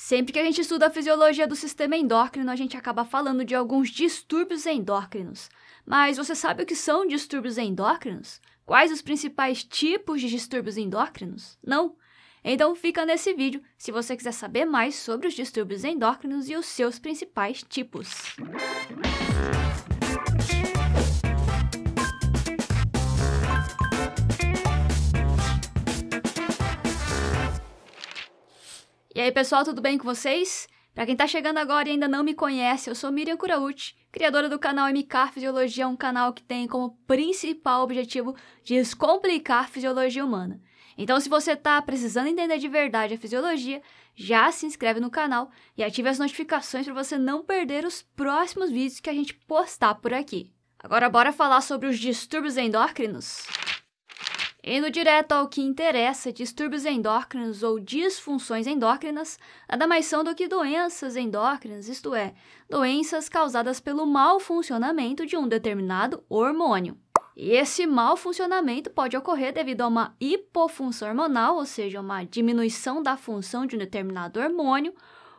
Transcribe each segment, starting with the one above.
Sempre que a gente estuda a fisiologia do sistema endócrino, a gente acaba falando de alguns distúrbios endócrinos. Mas você sabe o que são distúrbios endócrinos? Quais os principais tipos de distúrbios endócrinos? Não! Então fica nesse vídeo se você quiser saber mais sobre os distúrbios endócrinos e os seus principais tipos. E aí, pessoal, tudo bem com vocês? Para quem está chegando agora e ainda não me conhece, eu sou Miriam Curaucci, criadora do canal MK Fisiologia, um canal que tem como principal objetivo descomplicar a fisiologia humana. Então, se você está precisando entender de verdade a fisiologia, já se inscreve no canal e ative as notificações para você não perder os próximos vídeos que a gente postar por aqui. Agora bora falar sobre os distúrbios endócrinos. Indo direto ao que interessa, distúrbios endócrinos ou disfunções endócrinas nada mais são do que doenças endócrinas, isto é, doenças causadas pelo mau funcionamento de um determinado hormônio. E esse mau funcionamento pode ocorrer devido a uma hipofunção hormonal, ou seja, uma diminuição da função de um determinado hormônio,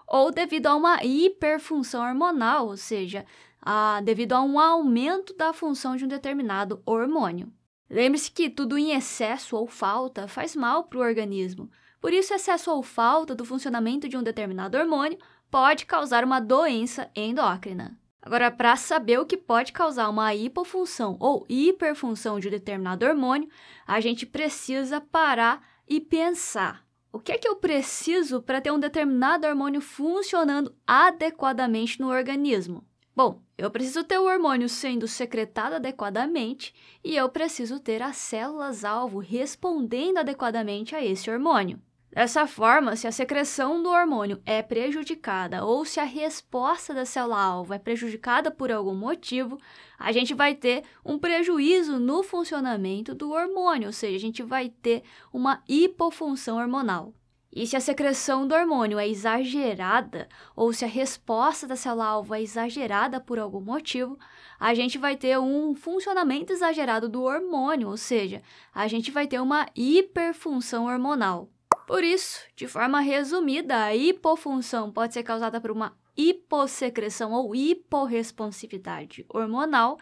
ou devido a uma hiperfunção hormonal, ou seja, a, devido a um aumento da função de um determinado hormônio. Lembre-se que tudo em excesso ou falta faz mal para o organismo. Por isso, excesso ou falta do funcionamento de um determinado hormônio pode causar uma doença endócrina. Agora, para saber o que pode causar uma hipofunção ou hiperfunção de um determinado hormônio, a gente precisa parar e pensar. O que é que eu preciso para ter um determinado hormônio funcionando adequadamente no organismo? Bom, eu preciso ter o hormônio sendo secretado adequadamente e eu preciso ter as células-alvo respondendo adequadamente a esse hormônio. Dessa forma, se a secreção do hormônio é prejudicada ou se a resposta da célula-alvo é prejudicada por algum motivo, a gente vai ter um prejuízo no funcionamento do hormônio, ou seja, a gente vai ter uma hipofunção hormonal. E se a secreção do hormônio é exagerada, ou se a resposta da célula-alvo é exagerada por algum motivo, a gente vai ter um funcionamento exagerado do hormônio, ou seja, a gente vai ter uma hiperfunção hormonal. Por isso, de forma resumida, a hipofunção pode ser causada por uma hipossecreção ou hiporresponsividade hormonal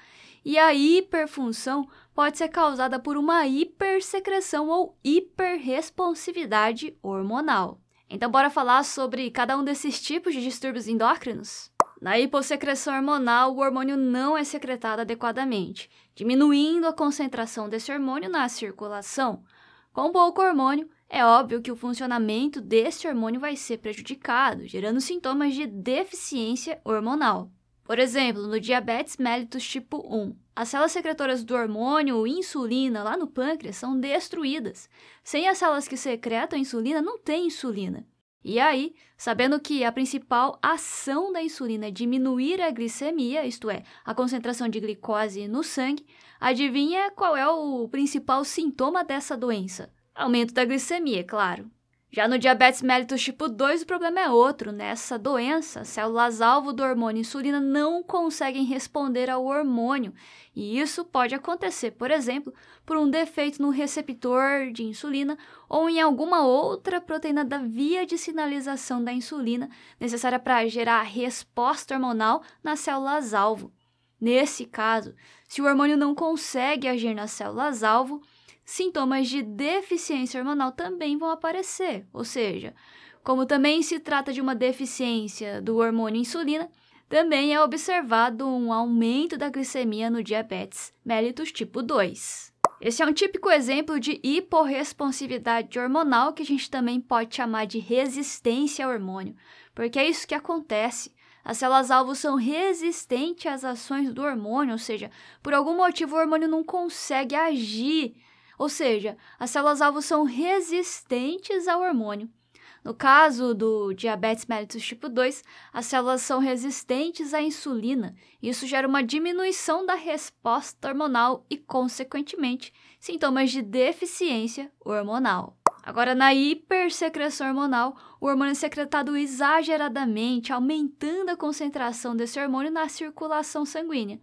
e a hiperfunção pode ser causada por uma hipersecreção ou hiperresponsividade hormonal. Então, bora falar sobre cada um desses tipos de distúrbios endócrinos? Na hipossecreção hormonal, o hormônio não é secretado adequadamente, diminuindo a concentração desse hormônio na circulação. Com pouco hormônio, é óbvio que o funcionamento desse hormônio vai ser prejudicado, gerando sintomas de deficiência hormonal. Por exemplo, no diabetes mellitus tipo 1, as células secretoras do hormônio insulina lá no pâncreas são destruídas. Sem as células que secretam insulina, não tem insulina. E aí, sabendo que a principal ação da insulina é diminuir a glicemia, isto é, a concentração de glicose no sangue, adivinha qual é o principal sintoma dessa doença? Aumento da glicemia, é claro. Já no diabetes mellitus tipo 2, o problema é outro. Nessa né? doença, células alvo do hormônio insulina não conseguem responder ao hormônio, e isso pode acontecer, por exemplo, por um defeito no receptor de insulina ou em alguma outra proteína da via de sinalização da insulina necessária para gerar resposta hormonal nas células alvo. Nesse caso, se o hormônio não consegue agir nas células alvo, sintomas de deficiência hormonal também vão aparecer, ou seja, como também se trata de uma deficiência do hormônio insulina, também é observado um aumento da glicemia no diabetes mellitus tipo 2. Esse é um típico exemplo de hiporresponsividade hormonal que a gente também pode chamar de resistência ao hormônio, porque é isso que acontece. As células-alvo são resistentes às ações do hormônio, ou seja, por algum motivo o hormônio não consegue agir ou seja, as células-alvo são resistentes ao hormônio. No caso do diabetes mellitus tipo 2, as células são resistentes à insulina. Isso gera uma diminuição da resposta hormonal e, consequentemente, sintomas de deficiência hormonal. Agora, na hipersecreção hormonal, o hormônio é secretado exageradamente, aumentando a concentração desse hormônio na circulação sanguínea.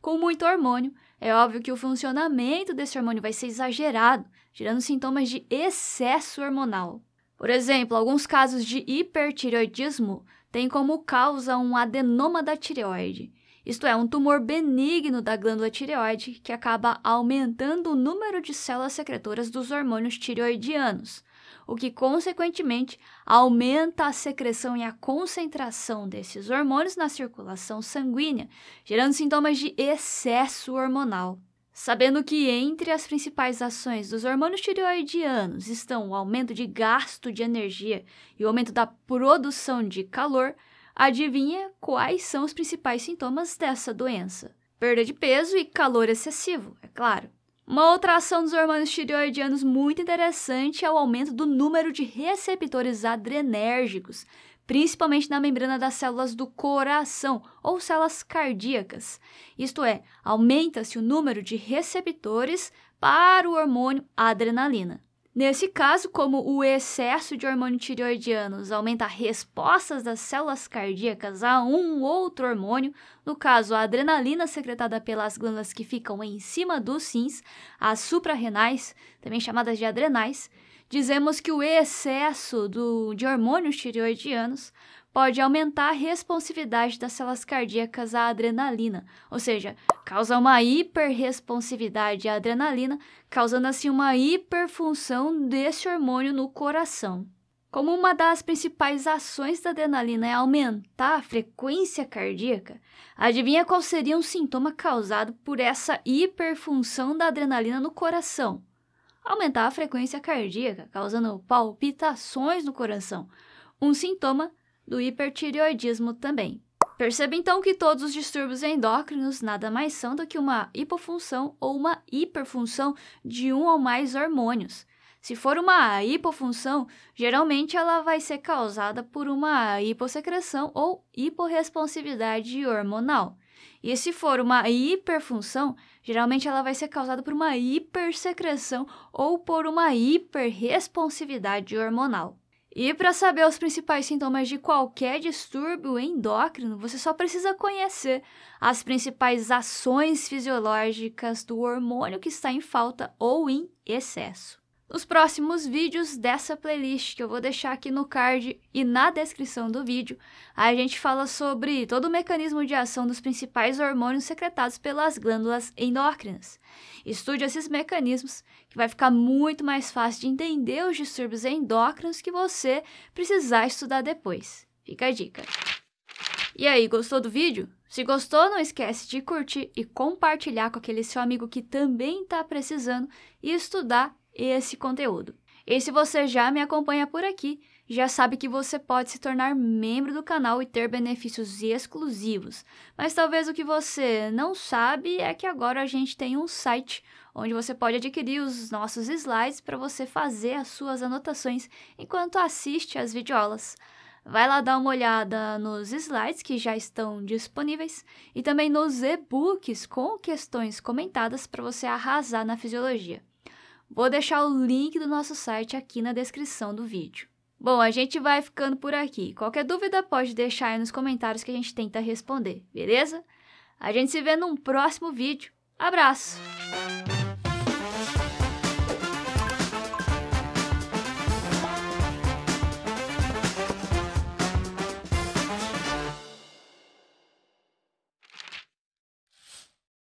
Com muito hormônio, é óbvio que o funcionamento desse hormônio vai ser exagerado, gerando sintomas de excesso hormonal. Por exemplo, alguns casos de hipertireoidismo têm como causa um adenoma da tireoide, isto é, um tumor benigno da glândula tireoide que acaba aumentando o número de células secretoras dos hormônios tireoidianos, o que consequentemente aumenta a secreção e a concentração desses hormônios na circulação sanguínea, gerando sintomas de excesso hormonal. Sabendo que entre as principais ações dos hormônios tireoidianos estão o aumento de gasto de energia e o aumento da produção de calor, adivinha quais são os principais sintomas dessa doença? Perda de peso e calor excessivo, é claro. Uma outra ação dos hormônios tireoidianos muito interessante é o aumento do número de receptores adrenérgicos, principalmente na membrana das células do coração ou células cardíacas. Isto é, aumenta-se o número de receptores para o hormônio adrenalina. Nesse caso, como o excesso de hormônio tireoidianos aumenta respostas das células cardíacas a um outro hormônio, no caso a adrenalina secretada pelas glândulas que ficam em cima dos rins, as suprarrenais, também chamadas de adrenais, dizemos que o excesso do, de hormônios tireoidianos pode aumentar a responsividade das células cardíacas à adrenalina, ou seja, causa uma hiperresponsividade à adrenalina, causando assim uma hiperfunção desse hormônio no coração. Como uma das principais ações da adrenalina é aumentar a frequência cardíaca, adivinha qual seria um sintoma causado por essa hiperfunção da adrenalina no coração? Aumentar a frequência cardíaca, causando palpitações no coração, um sintoma do hipertireoidismo também. Perceba então que todos os distúrbios endócrinos nada mais são do que uma hipofunção ou uma hiperfunção de um ou mais hormônios. Se for uma hipofunção, geralmente ela vai ser causada por uma hipossecreção ou hiporresponsividade hormonal. E se for uma hiperfunção, geralmente ela vai ser causada por uma hipersecreção ou por uma hiperresponsividade hormonal. E para saber os principais sintomas de qualquer distúrbio endócrino, você só precisa conhecer as principais ações fisiológicas do hormônio que está em falta ou em excesso nos próximos vídeos dessa playlist que eu vou deixar aqui no card e na descrição do vídeo, a gente fala sobre todo o mecanismo de ação dos principais hormônios secretados pelas glândulas endócrinas. Estude esses mecanismos que vai ficar muito mais fácil de entender os distúrbios endócrinos que você precisar estudar depois. Fica a dica. E aí, gostou do vídeo? Se gostou, não esquece de curtir e compartilhar com aquele seu amigo que também está precisando e estudar esse conteúdo. E se você já me acompanha por aqui, já sabe que você pode se tornar membro do canal e ter benefícios exclusivos. Mas talvez o que você não sabe é que agora a gente tem um site onde você pode adquirir os nossos slides para você fazer as suas anotações enquanto assiste às videoaulas. Vai lá dar uma olhada nos slides que já estão disponíveis e também nos e-books com questões comentadas para você arrasar na fisiologia. Vou deixar o link do nosso site aqui na descrição do vídeo. Bom, a gente vai ficando por aqui. Qualquer dúvida pode deixar aí nos comentários que a gente tenta responder, beleza? A gente se vê num próximo vídeo. Abraço!